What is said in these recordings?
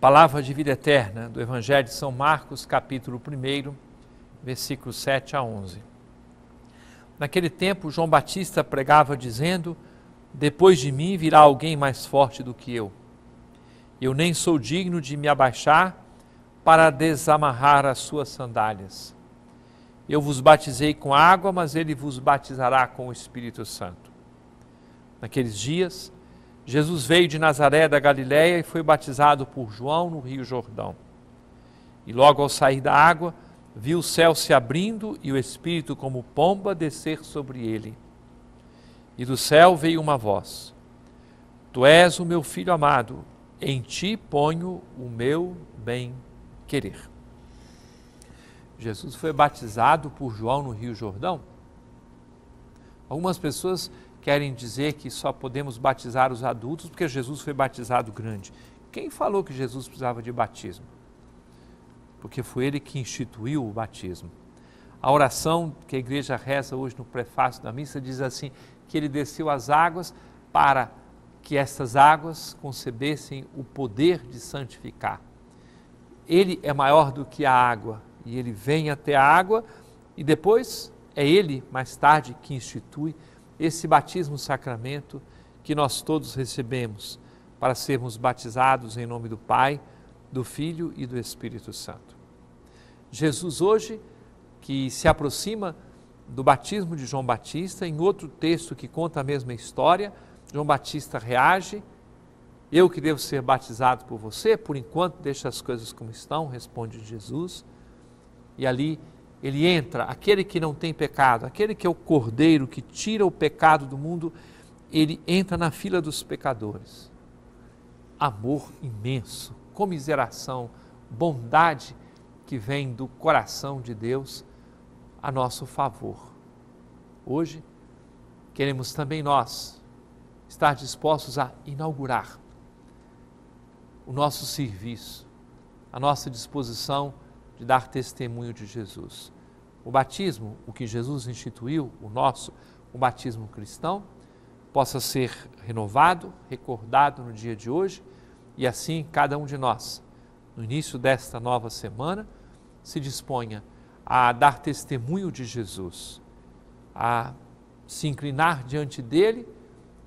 Palavra de vida eterna do Evangelho de São Marcos, capítulo 1, versículos 7 a 11. Naquele tempo, João Batista pregava dizendo: Depois de mim virá alguém mais forte do que eu. Eu nem sou digno de me abaixar para desamarrar as suas sandálias. Eu vos batizei com água, mas ele vos batizará com o Espírito Santo. Naqueles dias, Jesus veio de Nazaré da Galiléia e foi batizado por João no Rio Jordão. E logo ao sair da água, viu o céu se abrindo e o Espírito como pomba descer sobre ele. E do céu veio uma voz: Tu és o meu filho amado, em ti ponho o meu bem-querer. Jesus foi batizado por João no Rio Jordão. Algumas pessoas querem dizer que só podemos batizar os adultos porque Jesus foi batizado grande. Quem falou que Jesus precisava de batismo? Porque foi ele que instituiu o batismo. A oração que a igreja reza hoje no prefácio da missa diz assim: que ele desceu as águas para que essas águas concebessem o poder de santificar. Ele é maior do que a água e ele vem até a água e depois é ele, mais tarde, que institui esse batismo sacramento que nós todos recebemos para sermos batizados em nome do Pai, do Filho e do Espírito Santo. Jesus, hoje, que se aproxima do batismo de João Batista, em outro texto que conta a mesma história, João Batista reage: Eu que devo ser batizado por você, por enquanto deixa as coisas como estão, responde Jesus. E ali ele entra, aquele que não tem pecado, aquele que é o cordeiro que tira o pecado do mundo, ele entra na fila dos pecadores. Amor imenso, comiseração, bondade que vem do coração de Deus a nosso favor. Hoje, queremos também nós estar dispostos a inaugurar o nosso serviço, a nossa disposição de dar testemunho de Jesus. O batismo, o que Jesus instituiu, o nosso, o batismo cristão, possa ser renovado, recordado no dia de hoje e assim cada um de nós, no início desta nova semana, se disponha a dar testemunho de Jesus, a se inclinar diante dele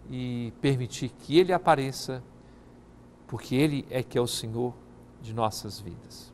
e permitir que ele apareça, porque ele é que é o Senhor de nossas vidas